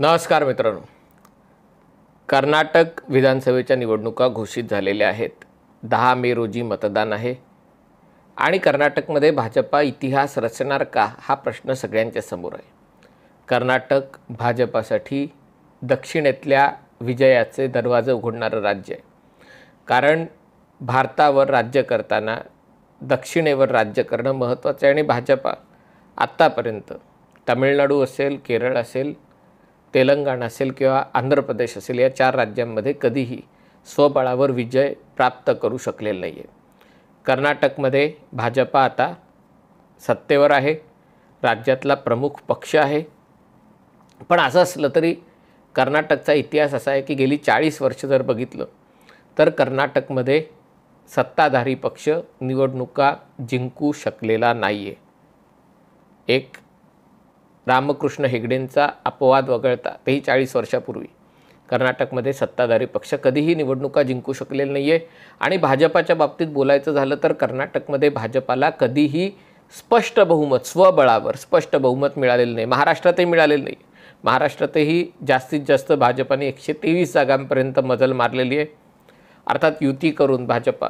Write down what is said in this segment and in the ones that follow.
नमस्कार मित्रांनो कर्नाटक विधानसभेच्या निवडणुका घोषित झालेल्या आहेत दहा मे रोजी मतदान आहे आणि कर्नाटकमध्ये भाजपा इतिहास रचणार का हा प्रश्न सगळ्यांच्या समोर आहे कर्नाटक भाजपासाठी दक्षिणेतल्या विजयाचे दरवाजे उघडणारं राज्य आहे कारण भारतावर राज्य करताना दक्षिणेवर राज्य करणं महत्त्वाचं आहे आणि भाजपा आत्तापर्यंत तामिळनाडू असेल केरळ असेल तेलंगण असेल किंवा आंध्र प्रदेश असेल या चार राज्यांमध्ये कधीही स्वबळावर विजय प्राप्त करू शकलेला नाही आहे कर्नाटकमध्ये भाजपा आता सत्तेवर आहे राज्यातला प्रमुख पक्ष आहे पण असं असलं तरी कर्नाटकचा इतिहास असा आहे की गेली चाळीस वर्ष जर बघितलं तर कर्नाटकमध्ये सत्ताधारी पक्ष निवडणुका जिंकू शकलेला नाही आहे एक रामकृष्ण हेगडेंचा अपवाद वगळता तेही चाळीस वर्षापूर्वी कर्नाटकमध्ये सत्ताधारी पक्ष कधीही निवडणुका जिंकू शकलेले नाही आहे आणि भाजपाच्या बाबतीत बोलायचं झालं तर कर्नाटकमध्ये भाजपाला कधीही स्पष्ट बहुमत स्वबळावर स्पष्ट बहुमत मिळालेलं नाही महाराष्ट्रातही मिळालेलं नाही महाराष्ट्रातही जास्तीत जास्त भाजपाने एकशे तेवीस जागांपर्यंत मजल मारलेली आहे अर्थात युती करून भाजपा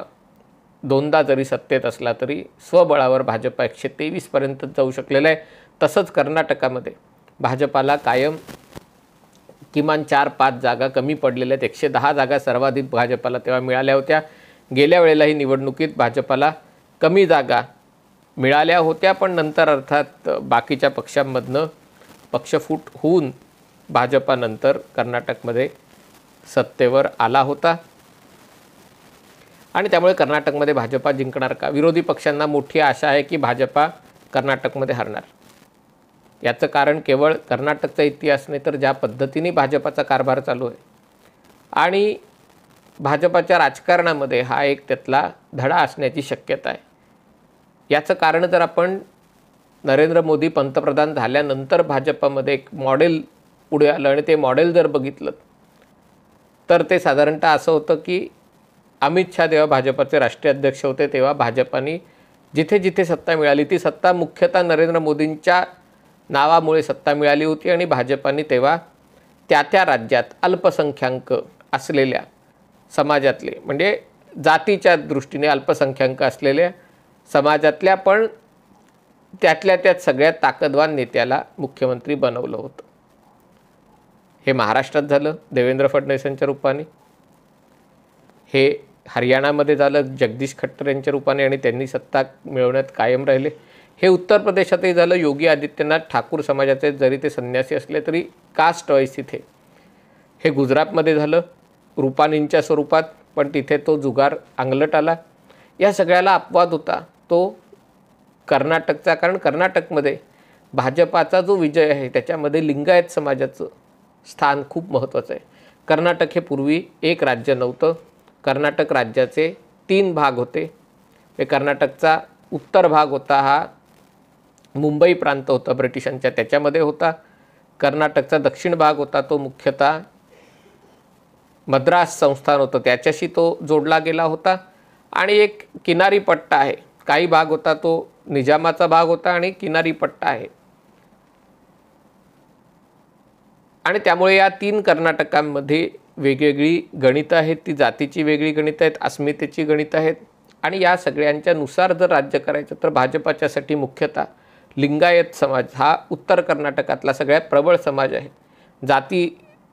दोनदा जरी सत्तेत असला तरी स्वबळावर भाजप एकशे तेवीसपर्यंत जाऊ शकलेलं आहे तसंच कर्नाटकामध्ये भाजपाला कायम किमान चार पाच जागा कमी पडलेल्या आहेत एकशे दहा जागा सर्वाधिक भाजपाला तेव्हा मिळाल्या होत्या गेल्या वेळेलाही निवडणुकीत भाजपाला कमी जागा मिळाल्या होत्या पण नंतर अर्थात बाकीच्या पक्षांमधनं पक्षफूट होऊन भाजपानंतर कर्नाटकमध्ये सत्तेवर आला होता आणि त्यामुळे कर्नाटकमध्ये भाजपा जिंकणार का विरोधी पक्षांना मोठी आशा आहे की भाजपा कर्नाटकमध्ये हरणार याचं कारण केवळ कर्नाटकचा इतिहास नाही तर ज्या पद्धतीने भाजपाचा कारभार चालू आहे आणि भाजपाच्या राजकारणामध्ये हा एक त्यातला धडा असण्याची शक्यता आहे याचं कारण जर आपण नरेंद्र मोदी पंतप्रधान झाल्यानंतर भाजपामध्ये एक मॉडेल पुढे आलं आणि ते मॉडेल जर बघितलं तर ते साधारणतः असं होतं की अमित शहा जेव्हा भाजपाचे राष्ट्रीय अध्यक्ष होते तेव्हा भाजपाने जिथे जिथे सत्ता मिळाली ती सत्ता मुख्यतः नरेंद्र मोदींच्या नावामुळे सत्ता मिळाली होती आणि भाजपाने तेव्हा त्या त्या राज्यात अल्पसंख्याक असलेल्या समाजातले म्हणजे जातीच्या दृष्टीने अल्पसंख्याक असलेल्या समाजातल्या पण त्यातल्या त्यात सगळ्यात ताकदवान नेत्याला मुख्यमंत्री बनवलं होतं हे महाराष्ट्रात झालं देवेंद्र फडणवीस यांच्या रूपाने हे हरियाणामध्ये झालं जगदीश खट्टर यांच्या रूपाने आणि त्यांनी सत्ता मिळवण्यात कायम राहिले हे उत्तर प्रदेशातही झालं योगी आदित्यनाथ ठाकूर समाजाचे जरी ते संन्यासी असले तरी कास्ट वाईस तिथे हे गुजरातमध्ये झालं रूपानींच्या स्वरूपात पण तिथे तो जुगार आंगलट आला या सगळ्याला अपवाद होता तो कर्नाटकचा कारण कर्नाटकमध्ये भाजपाचा जो विजय आहे त्याच्यामध्ये लिंगायत समाजाचं स्थान खूप महत्त्वाचं आहे कर्नाटक हे पूर्वी एक राज्य नव्हतं कर्नाटक राज्याचे तीन भाग होते म्हणजे कर्नाटकचा उत्तर भाग होता हा मुंबई प्रांत होता ब्रिटिशांच्या त्याच्यामध्ये होता कर्नाटकचा दक्षिण भाग होता तो मुख्यतः मद्रास संस्थान होतं त्याच्याशी तो जोडला गेला होता आणि एक किनारी पट्टा आहे काही भाग होता तो निजामाचा भाग होता आणि किनारी पट्टा आहे आणि त्यामुळे या तीन कर्नाटकांमध्ये वेगवेगळी गणितं आहेत ती जातीची वेगळी गणितं आहेत अस्मितेची गणितं आहेत आणि या सगळ्यांच्यानुसार जर राज्य करायचं तर भाजपाच्यासाठी मुख्यतः लिंगायत समाज हा उत्तर कर्नाटकातला सगळ्यात प्रबळ समाज आहे जाती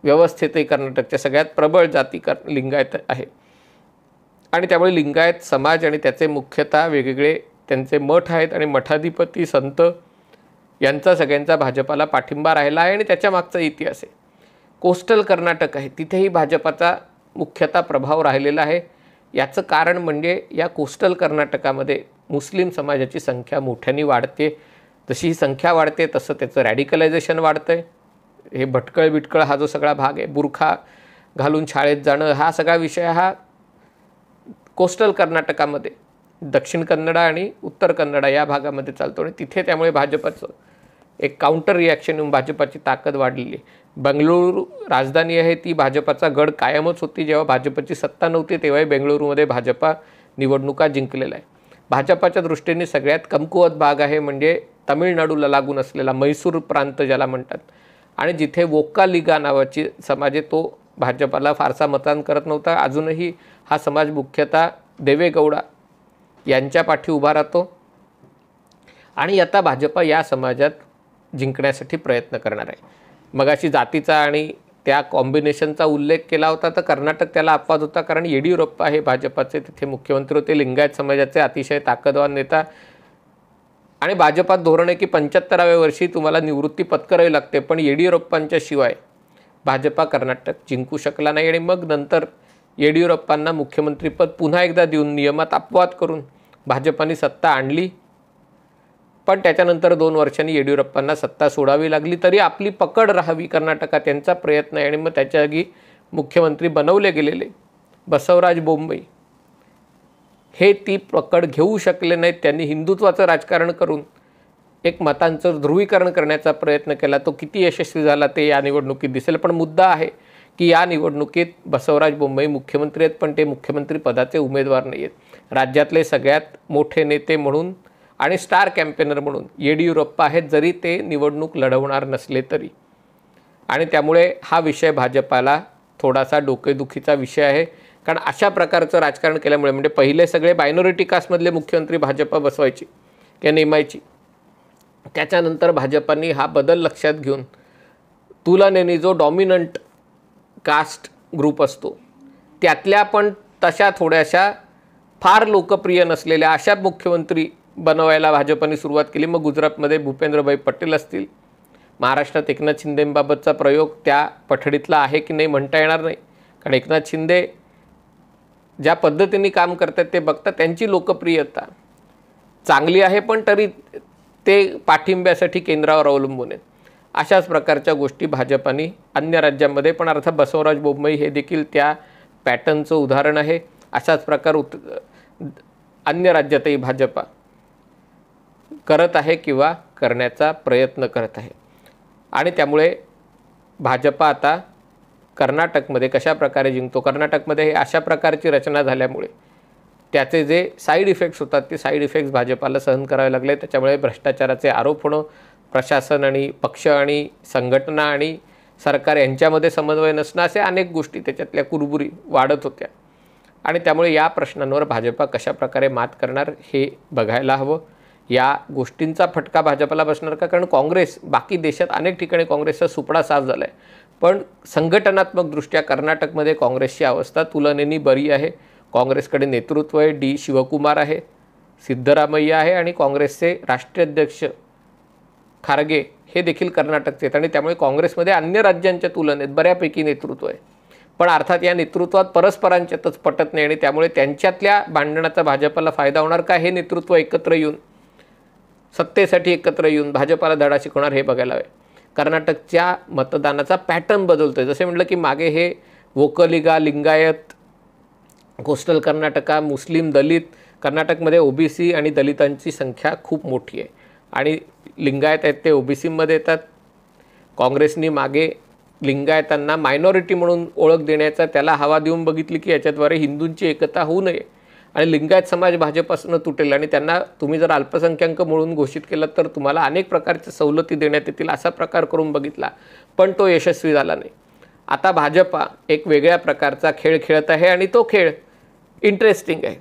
व्यवस्थेतही कर्नाटकच्या सगळ्यात प्रबळ जाती कर लिंगायत आहे आणि त्यामुळे लिंगायत समाज आणि त्याचे मुख्यतः वेगवेगळे त्यांचे मठ आहेत आणि मठाधिपती संत यांचा सगळ्यांचा भाजपाला पाठिंबा राहिला आहे आणि त्याच्या मागचा इतिहास आहे कोस्टल कर्नाटक आहे तिथेही भाजपाचा मुख्यतः प्रभाव राहिलेला आहे याचं कारण म्हणजे या कोस्टल कर्नाटकामध्ये मुस्लिम समाजाची संख्या मोठ्याने वाढते जशी ही संख्या वाढते तसं त्याचं रॅडिकलायझेशन वाढतं आहे हे भटकळ बिटकळ हा जो सगळा भाग आहे बुरखा घालून शाळेत जाणं हा सगळा विषय हा कोस्टल कर्नाटकामध्ये दक्षिण कन्नडा आणि उत्तर कन्नडा या भागामध्ये चालतो आणि तिथे त्यामुळे भाजपाचं एक काउंटर रिॲक्शन येऊन भाजपाची ताकद वाढलेली आहे बंगळुरू राजधानी आहे ती भाजपाचा गड कायमच होती जेव्हा भाजपची सत्ता नव्हती तेव्हाही बेंगळुरूमध्ये भाजपा निवडणुका जिंकलेला आहे भाजपाच्या दृष्टीने सगळ्यात कमकुवत भाग आहे म्हणजे तमिळनाडूला लागून असलेला मैसूर प्रांत ज्याला म्हणतात आणि जिथे वोक्का लिगा नावाची समाज आहे तो भाजपाला फारसा मतदान करत नव्हता अजूनही हा समाज मुख्यतः देवेगौडा यांच्या पाठी उभा राहतो आणि आता भाजपा या समाजात जिंकण्यासाठी प्रयत्न करणार आहे मगाशी जातीचा आणि त्या कॉम्बिनेशनचा उल्लेख केला होता तर कर्नाटक त्याला अपवाद होता कारण येडियुरप्पा हे भाजपाचे तिथे मुख्यमंत्री होते लिंगायत समाजाचे अतिशय ताकदवान नेता आणि भाजपात धोरण आहे की पंच्याहत्तराव्या वर्षी तुम्हाला निवृत्ती पत्करावी लागते पण येडियुरप्पांच्या शिवाय भाजपा कर्नाटक जिंकू शकला नाही आणि मग नंतर येडियुरप्पांना मुख्यमंत्रीपद पुन्हा एकदा देऊन नियमात अपवाद करून भाजपाने सत्ता आणली पण त्याच्यानंतर दोन वर्षांनी येडियुरप्पांना सत्ता सोडावी लागली तरी आपली पकड राहावी कर्नाटकात त्यांचा प्रयत्न आहे आणि मग त्याच्या आगी मुख्यमंत्री बनवले गेलेले बसवराज बोंबई हे ती पकड घेऊ शकले नाहीत त्यांनी हिंदुत्वाचं राजकारण करून एक मतांचं ध्रुवीकरण करण्याचा प्रयत्न केला तो किती यशस्वी झाला ते या निवडणुकीत दिसेल पण मुद्दा आहे की या निवडणुकीत बसवराज बोंबई मुख्यमंत्री आहेत पण ते मुख्यमंत्री पदाचे उमेदवार नाही आहेत राज्यातले सगळ्यात मोठे नेते म्हणून आणि स्टार कॅम्पेनर म्हणून येडियुरप्पा आहेत जरी ते निवडणूक लढवणार नसले तरी आणि त्यामुळे हा विषय भाजपाला थोडासा डोकेदुखीचा विषय आहे कारण अशा प्रकारचं राजकारण केल्यामुळे म्हणजे पहिले सगळे मायनॉरिटी कास्टमधले मुख्यमंत्री भाजपा बसवायची किंवा नेमायची त्याच्यानंतर भाजपाने हा बदल लक्षात घेऊन तुलनेने जो डॉमिनंट कास्ट ग्रुप असतो त्यातल्या पण तशा थोड्याशा फार लोकप्रिय नसलेल्या अशा मुख्यमंत्री बनवायला भाजपने सुरुवात केली मग गुजरातमध्ये भूपेंद्रभाई पटेल असतील महाराष्ट्रात एकनाथ शिंदेंबाबतचा प्रयोग त्या पठडीतला आहे की नाही म्हणता येणार नाही कारण एकनाथ शिंदे ज्या पद्धतीने काम करतात ते बघता त्यांची लोकप्रियता चांगली आहे पण तरी ते पाठिंब्यासाठी केंद्रावर अवलंबून आहेत अशाच प्रकारच्या गोष्टी भाजपाने अन्य राज्यांमध्ये पण अर्थात बसवराज बोबमई हे देखील त्या पॅटर्नचं उदाहरण आहे अशाच प्रकार उत अन्य राज्यातही भाजपा करत आहे किंवा करण्याचा प्रयत्न करत आहे आणि त्यामुळे भाजपा आता कर्नाटकमध्ये कशाप्रकारे जिंकतो कर्नाटकमध्ये हे अशा प्रकारची रचना झाल्यामुळे त्याचे जे साईड इफेक्ट्स होतात ते साईड इफेक्ट्स भाजपाला सहन करावे लागले त्याच्यामुळे भ्रष्टाचाराचे आरोप होणं प्रशासन आणि पक्ष आणि संघटना आणि सरकार यांच्यामध्ये समन्वय नसणं असे अनेक गोष्टी त्याच्यातल्या कुरबुरी वाढत होत्या आणि त्यामुळे या प्रश्नांवर भाजपा कशाप्रकारे मात करणार हे बघायला हवं या गोष्टींचा फटका भाजपला बसणार का कारण काँग्रेस बाकी देशात अनेक ठिकाणी काँग्रेसचा सुपडा साफ झाला आहे पण संघटनात्मकदृष्ट्या कर्नाटकमध्ये काँग्रेसची अवस्था तुलनेने बरी आहे काँग्रेसकडे नेतृत्व आहे डी शिवकुमार आहे सिद्धरामय्या आहे आणि काँग्रेसचे राष्ट्रीय अध्यक्ष खारगे हे देखील कर्नाटकचे आहेत आणि त्यामुळे काँग्रेसमध्ये अन्य राज्यांच्या तुलनेत बऱ्यापैकी नेतृत्व आहे पण अर्थात या नेतृत्वात परस्परांच्यातच पटत नाही आणि त्यामुळे त्यांच्यातल्या भांडणाचा भाजपला फायदा होणार का हे नेतृत्व एकत्र येऊन सत्तेसाठी एकत्र येऊन भाजपाला धडा शिकवणार हे बघायला हवे कर्नाटकच्या मतदानाचा पॅटर्न बदलतो आहे जसे म्हटलं की मागे हे वोकलिगा लिंगायत कोस्टल कर्नाटका मुस्लिम दलित कर्नाटकमध्ये ओबीसी आणि दलितांची संख्या खूप मोठी आहे आणि लिंगायत आहेत ते ओबीसीमध्ये येतात काँग्रेसनी मागे लिंगायतांना मायनॉरिटी म्हणून ओळख देण्याचा त्याला हवा देऊन बघितली की याच्याद्वारे हिंदूंची एकता होऊ नये आणि लिंगायत समाज भाजपासून तुटेल आणि त्यांना तुम्ही जर अल्पसंख्याक म्हणून घोषित केलं तर तुम्हाला अनेक प्रकारच्या सवलती देण्यात येतील असा प्रकार करून बघितला पण तो यशस्वी झाला नाही आता भाजपा एक वेगळ्या प्रकारचा खेळ खेळत आहे आणि तो खेळ इंटरेस्टिंग आहे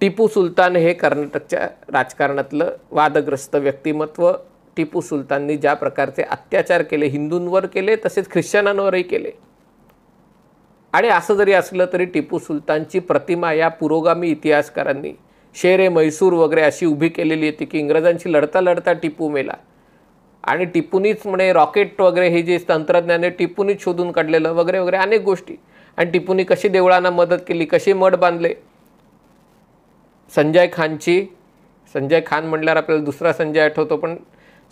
टिपू सुलतान हे कर्नाटकच्या राजकारणातलं वादग्रस्त व्यक्तिमत्व टिपू सुलताननी ज्या प्रकारचे अत्याचार केले हिंदूंवर केले तसेच ख्रिश्चनांवरही केले आणि असं जरी असलं तरी टिपू सुलतानची प्रतिमा या पुरोगामी इतिहासकारांनी शेरे मैसूर वगैरे अशी उभी केलेली होती की इंग्रजांशी लढता लढता टिपू मेला आणि टिपूनीच म्हणे रॉकेट वगैरे हे जे तंत्रज्ञान आहे टिपूनीच शोधून काढलेलं वगैरे वगैरे अनेक गोष्टी आणि टिपूनी कशी देवळांना मदत केली कसे मठ बांधले संजय खानची संजय खान म्हटल्यावर आपल्याला दुसरा संजय आठवतो पण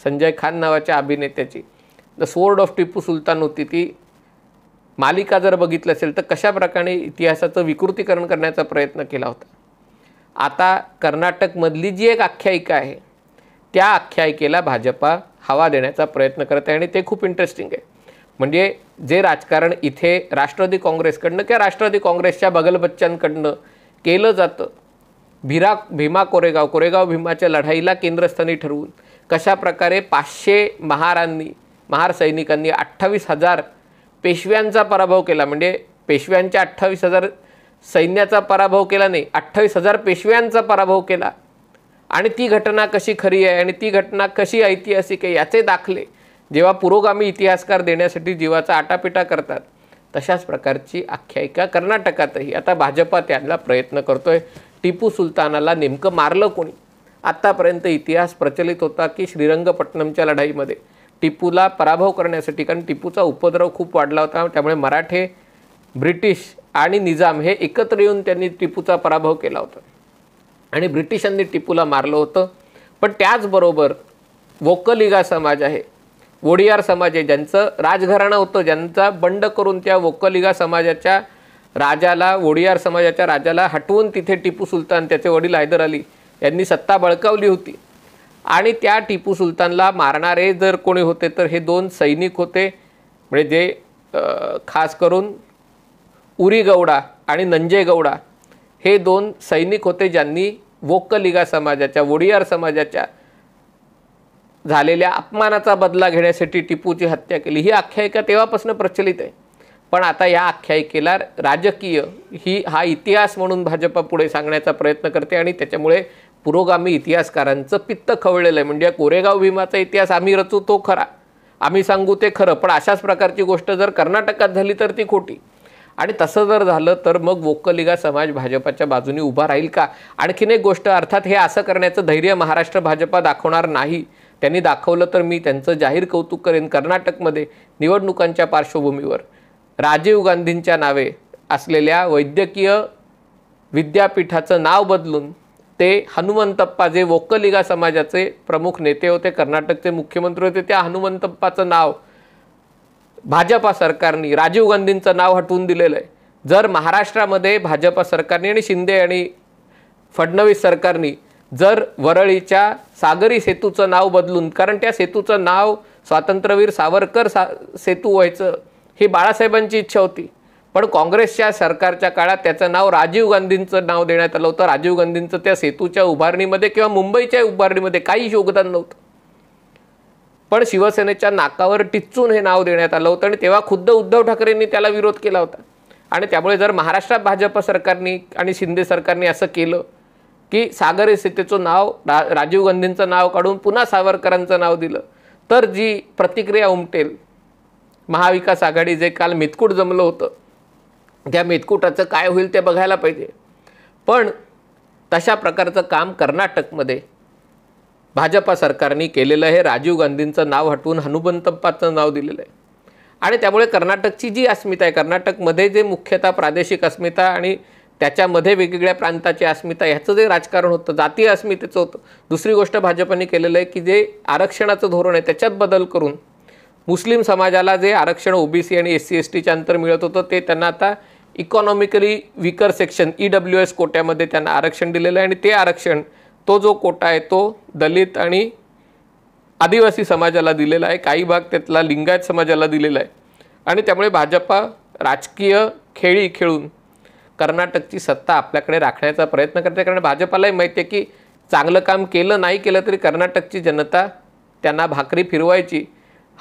संजय खान नावाच्या अभिनेत्याची the sword of Tipu Sultan होती ती मालिका जर बघितलं असेल तर कशा प्रकारे इतिहासाचं विकृतीकरण करण्याचा प्रयत्न केला होता आता कर्नाटकमधली जी एक आख्यायिका आहे त्या आख्यायिकेला भाजपा हवा देण्याचा प्रयत्न करत आहे आणि ते खूप इंटरेस्टिंग आहे म्हणजे जे राजकारण इथे राष्ट्रवादी काँग्रेसकडनं किंवा राष्ट्रवादी काँग्रेसच्या बगलबच्चांकडनं केलं जातं भिरा भीमा कोरेगाव कोरेगाव भीमाच्या लढाईला केंद्रस्थानी ठरवून कशाप्रकारे पाचशे महारांनी महार सैनिकांनी अठ्ठावीस हजार पेशव्यांचा पराभव केला म्हणजे पेशव्यांच्या अठ्ठावीस हजार सैन्याचा पराभव केला नाही अठ्ठावीस हजार पेशव्यांचा पराभव केला आणि ती घटना कशी खरी आहे आणि ती घटना कशी ऐतिहासिक आहे याचे दाखले जेव्हा पुरोगामी इतिहासकार देण्यासाठी जीवाचा आटापिटा करतात तशाच प्रकारची आख्यायिका कर्नाटकातही आता भाजपा त्यांना प्रयत्न करतोय टिपू सुलतानाला नेमकं मारलं कोणी आत्तापर्यंत इतिहास प्रचलित होता की श्रीरंगपट्टणमच्या लढाईमध्ये टिपूला पराभव करण्यासाठी कारण टिपूचा उपद्रव खूप वाढला होता त्यामुळे मराठे ब्रिटिश आणि निजाम हे एकत्र येऊन त्यांनी टिपूचा पराभव केला होता आणि ब्रिटिशांनी टिपूला मारलं होतं पण त्याचबरोबर वोकलिगा समाज आहे वोडियार समाज आहे ज्यांचं राजघराणं होतं ज्यांचा बंड करून त्या वोकलिगा समाजाच्या राजाला वोडियार समाजाच्या राजाला हटवून तिथे टिपू सुलतान त्याचे वडील हैदर अली यांनी सत्ता बळकावली होती आणि त्या टिपू सुलतानला मारणारे जर कोणी होते तर हे दोन सैनिक होते म्हणजे जे खास करून उरी गौडा आणि नंजय गौडा हे दोन सैनिक होते ज्यांनी वोक्कलिगा समाजाच्या वोडियार समाजाच्या झालेल्या अपमानाचा बदला घेण्यासाठी टिपूची हत्या केली ही आख्यायिका तेव्हापासून प्रचलित आहे पण आता या आख्यायिकेला राजकीय ही हा इतिहास म्हणून भाजपा पुढे सांगण्याचा प्रयत्न करते आणि त्याच्यामुळे पुरोगामी इतिहासकारांचं पित्त खवळलेलं आहे म्हणजे कोरेगाव भीमाचा इतिहास आम्ही रचू तो खरा आम्ही सांगू ते खरं पण अशाच प्रकारची गोष्ट जर कर्नाटकात झाली तर ती खोटी आणि तसं जर झालं तर मग वोक्कलिगा समाज भाजपाच्या बाजूने उभा राहील का आणखीन एक गोष्ट अर्थात हे असं करण्याचं धैर्य महाराष्ट्र भाजपा दाखवणार नाही त्यांनी दाखवलं तर मी त्यांचं जाहीर कौतुक करेन कर्नाटकमध्ये निवडणुकांच्या पार्श्वभूमीवर राजीव गांधींच्या नावे असलेल्या वैद्यकीय विद्यापीठाचं नाव बदलून ते हनुमंतप्पा जे वोक्कलिगा समाजाचे प्रमुख नेते होते कर्नाटकचे मुख्यमंत्री होते त्या हनुमंतप्पाचं नाव भाजपा सरकारने राजीव गांधींचं नाव हटवून दिलेलं आहे जर महाराष्ट्रामध्ये भाजपा सरकारने आणि शिंदे आणि फडणवीस सरकारने जर वरळीच्या सागरी सेतूचं नाव बदलून कारण त्या सेतूचं नाव स्वातंत्र्यवीर सावरकर सा सेतू व्हायचं ही बाळासाहेबांची इच्छा होती पण काँग्रेसच्या सरकारच्या काळात त्याचं नाव राजीव गांधींचं नाव देण्यात आलं होतं राजीव गांधींचं त्या सेतूच्या उभारणीमध्ये किंवा मुंबईच्या उभारणीमध्ये काही योगदान नव्हतं पण शिवसेनेच्या नाकावर टिचून हे नाव देण्यात आलं होतं आणि तेव्हा खुद्द उद्धव ठाकरेंनी त्याला विरोध केला होता आणि त्यामुळे जर महाराष्ट्रात भाजप सरकारने आणि शिंदे सरकारने असं केलं की सागर सेतेचं नाव रा राजीव गांधींचं नाव काढून पुन्हा सावरकरांचं नाव दिलं तर जी प्रतिक्रिया उमटेल महाविकास आघाडी जे काल मितकूट जमलं होतं त्या मेतकुटाचं काय होईल ते बघायला पाहिजे पण तशा प्रकारचं काम कर्नाटकमध्ये भाजपा सरकारने केलेलं आहे राजीव गांधींचं नाव हटवून हनुमंतप्पाचं नाव दिलेलं आहे आणि त्यामुळे कर्नाटकची जी अस्मिता आहे कर्नाटकमध्ये जे मुख्यतः प्रादेशिक अस्मिता आणि त्याच्यामध्ये वेगवेगळ्या प्रांताची अस्मिता ह्याचं जे राजकारण होतं जातीय अस्मितेचं होतं दुसरी गोष्ट भाजपने केलेलं आहे की जे आरक्षणाचं धोरण आहे त्याच्यात बदल करून मुस्लिम समाजाला जे आरक्षण ओबीसी आणि एस सी एस टीच्या अंतर मिळत होतं ते त्यांना आता economically weaker section E W S कोट्यामध्ये त्यांना आरक्षण दिलेलं आहे आणि ते आरक्षण तो जो कोटा आहे तो दलित आणि आदिवासी समाजाला दिलेला आहे काही भाग त्यातला लिंगायत समाजाला दिलेला आहे आणि त्यामुळे भाजपा राजकीय खेळी खेळून कर्नाटकची सत्ता आपल्याकडे राखण्याचा प्रयत्न करते कारण भाजपालाही माहिती आहे की चांगलं काम केलं नाही केलं तरी कर्नाटकची जनता त्यांना भाकरी फिरवायची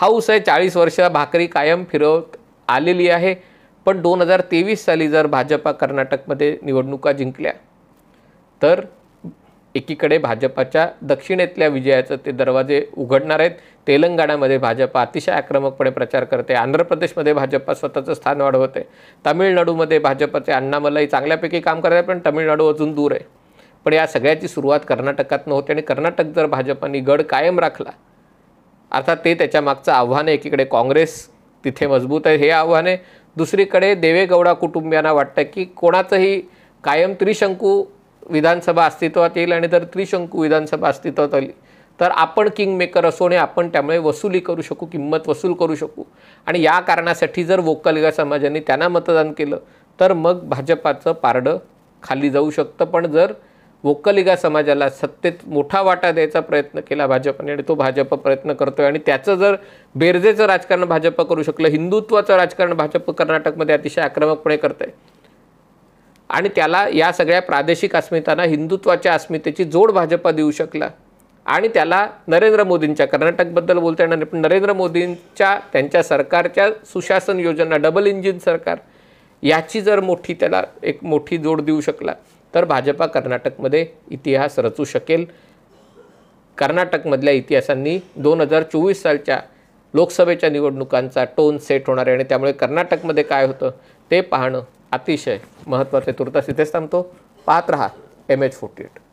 हाऊस आहे चाळीस वर्ष भाकरी कायम फिरवत आलेली आहे पण दोन हजार तेवीस साली जर भाजपा कर्नाटकमध्ये निवडणुका जिंकल्या तर एकीकडे भाजपाच्या दक्षिणेतल्या विजयाचं ते दरवाजे उघडणार आहेत तेलंगणामध्ये भाजपा अतिशय आक्रमकपणे प्रचार करते आंध्र प्रदेशमध्ये भाजपा स्वतःचं स्थान वाढवते तामिळनाडूमध्ये भाजपाचे अण्णामलाई चांगल्यापैकी काम करत आहे पण तामिळनाडू अजून दूर आहे पण या सगळ्याची सुरुवात कर्नाटकातनं होते आणि कर्नाटक जर भाजपाने गड कायम राखला अर्थात ते त्याच्या मागचं आव्हान आहे एकीकडे काँग्रेस तिथे मजबूत आहे हे आव्हान आहे दुसरीकडे देवेगौडा कुटुंबियांना वाटतं की कोणाचंही कायम त्रिशंकू विधानसभा अस्तित्वात येईल आणि जर त्रिशंकू विधानसभा अस्तित्वात आली तर आपण किंगमेकर असो आणि आपण त्यामुळे वसुली करू शकू किंमत वसूल करू शकू आणि या कारणासाठी जर वोकलगा समाजाने त्यांना मतदान केलं तर मग भाजपाचं पारडं खाली जाऊ शकतं पण जर वोक्कलिगा समाजाला सत्तेत मोठा वाटा द्यायचा प्रयत्न केला भाजपने आणि तो भाजप प्रयत्न करतोय आणि त्याचं जर बेरजेचं राजकारण भाजप करू शकलं हिंदुत्वाचं राजकारण भाजप कर्नाटकमध्ये अतिशय आक्रमकपणे करत आहे आणि त्याला या सगळ्या प्रादेशिक अस्मितांना हिंदुत्वाच्या अस्मितेची जोड भाजप देऊ शकला आणि त्याला नरेंद्र मोदींच्या कर्नाटकबद्दल बोलता येणार नाही पण नरेंद्र मोदींच्या त्यांच्या सरकारच्या सुशासन योजना डबल इंजिन सरकार याची जर मोठी त्याला एक मोठी जोड देऊ शकला तर भाजपा कर्नाटकमध्ये इतिहास रचू शकेल कर्नाटकमधल्या इतिहासांनी दोन हजार चोवीस सालच्या लोकसभेच्या निवडणुकांचा टोन सेट होणार आहे आणि त्यामुळे कर्नाटकमध्ये काय होतं ते पाहणं अतिशय महत्त्वाचे तुर्तास इथेच थांबतो पाहत रहा एम एच फोर्टी एट